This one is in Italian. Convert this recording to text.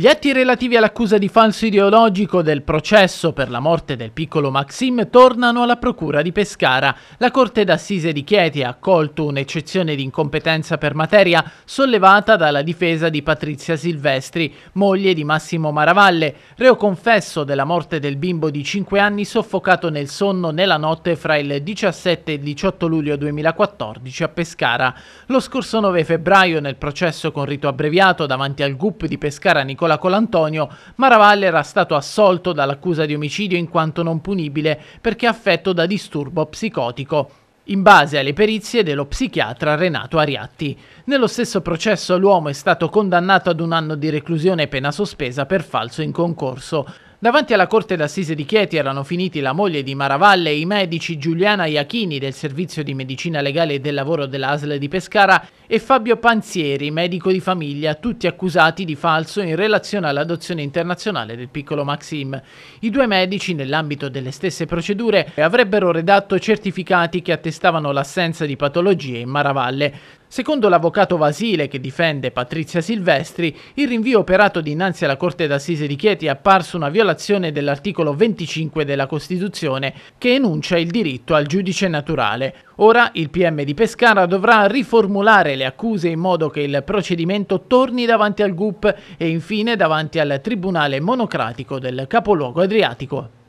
Gli atti relativi all'accusa di falso ideologico del processo per la morte del piccolo Maxim tornano alla Procura di Pescara. La Corte d'Assise di Chieti ha accolto un'eccezione di incompetenza per materia sollevata dalla difesa di Patrizia Silvestri, moglie di Massimo Maravalle, reo confesso della morte del bimbo di 5 anni soffocato nel sonno nella notte fra il 17 e il 18 luglio 2014 a Pescara. Lo scorso 9 febbraio, nel processo con rito abbreviato davanti al GUP di Pescara Nicolai Nicola Colantonio, Maravalle era stato assolto dall'accusa di omicidio in quanto non punibile perché affetto da disturbo psicotico in base alle perizie dello psichiatra Renato Ariatti. Nello stesso processo l'uomo è stato condannato ad un anno di reclusione e pena sospesa per falso in concorso. Davanti alla Corte d'Assise di Chieti erano finiti la moglie di Maravalle e i medici Giuliana Iachini del Servizio di Medicina Legale e del Lavoro dell'ASL di Pescara e Fabio Panzieri, medico di famiglia, tutti accusati di falso in relazione all'adozione internazionale del piccolo Maxim. I due medici, nell'ambito delle stesse procedure, avrebbero redatto certificati che attestavano l'assenza di patologie in Maravalle. Secondo l'avvocato Vasile che difende Patrizia Silvestri, il rinvio operato dinanzi alla Corte d'Assise di Chieti è apparso una violazione dell'articolo 25 della Costituzione che enuncia il diritto al giudice naturale. Ora il PM di Pescara dovrà riformulare le accuse in modo che il procedimento torni davanti al GUP e infine davanti al Tribunale Monocratico del capoluogo adriatico.